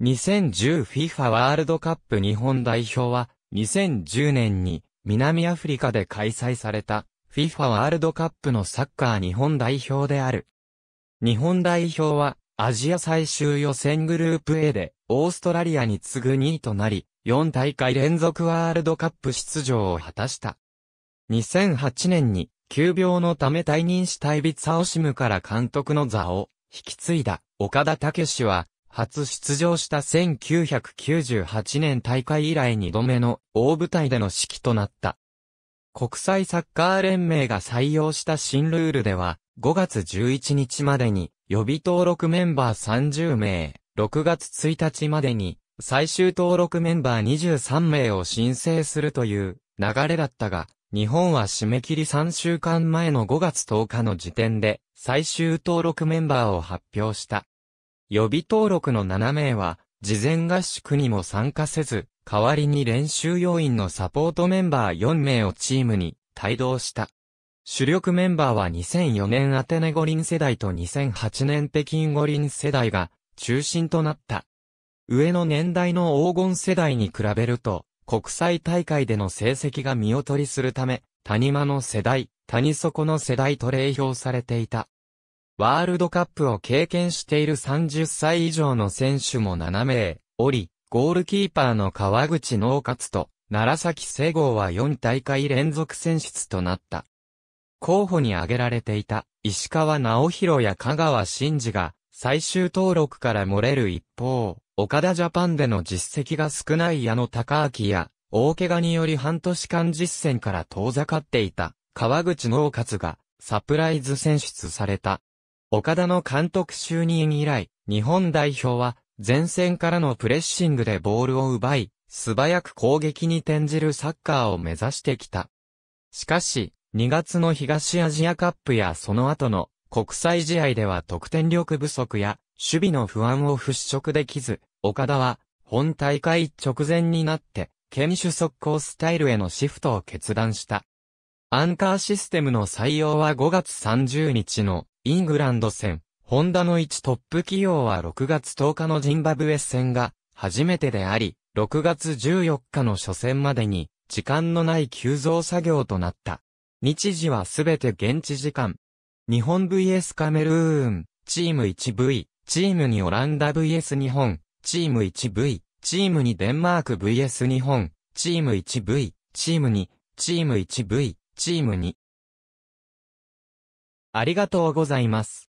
2010FIFA ワールドカップ日本代表は、2010年に南アフリカで開催された FIFA ワールドカップのサッカー日本代表である。日本代表はアジア最終予選グループ A でオーストラリアに次ぐ2位となり、4大会連続ワールドカップ出場を果たした。2008年に急病のため退任したイビツオシムから監督の座を引き継いだ岡田武史は初出場した1998年大会以来2度目の大舞台での指揮となった。国際サッカー連盟が採用した新ルールでは、5月11日までに予備登録メンバー30名、6月1日までに最終登録メンバー23名を申請するという流れだったが、日本は締め切り3週間前の5月10日の時点で最終登録メンバーを発表した。予備登録の7名は、事前合宿にも参加せず、代わりに練習要員のサポートメンバー4名をチームに帯同した。主力メンバーは2004年アテネ五輪世代と2008年北京五輪世代が中心となった。上の年代の黄金世代に比べると、国際大会での成績が見劣りするため、谷間の世代、谷底の世代と例評されていた。ワールドカップを経験している30歳以上の選手も7名、おり、ゴールキーパーの川口農勝と、楢崎聖郷は4大会連続選出となった。候補に挙げられていた、石川直弘や香川真司が、最終登録から漏れる一方、岡田ジャパンでの実績が少ない矢野高明や、大怪我により半年間実戦から遠ざかっていた、川口農勝が、サプライズ選出された。岡田の監督就任以来、日本代表は、前線からのプレッシングでボールを奪い、素早く攻撃に転じるサッカーを目指してきた。しかし、2月の東アジアカップやその後の国際試合では得点力不足や守備の不安を払拭できず、岡田は本大会直前になって堅守速攻スタイルへのシフトを決断した。アンカーシステムの採用は5月30日のイングランド戦、ホンダの1トップ起用は6月10日のジンバブエ戦が初めてであり、6月14日の初戦までに時間のない急増作業となった。日時はすべて現地時間。日本 VS カメルーン、チーム 1V、チームにオランダ VS 日本、チーム 1V、チームにデンマーク VS 日本、チーム 1V、チーム2、チーム 1V、チーム2。ありがとうございます。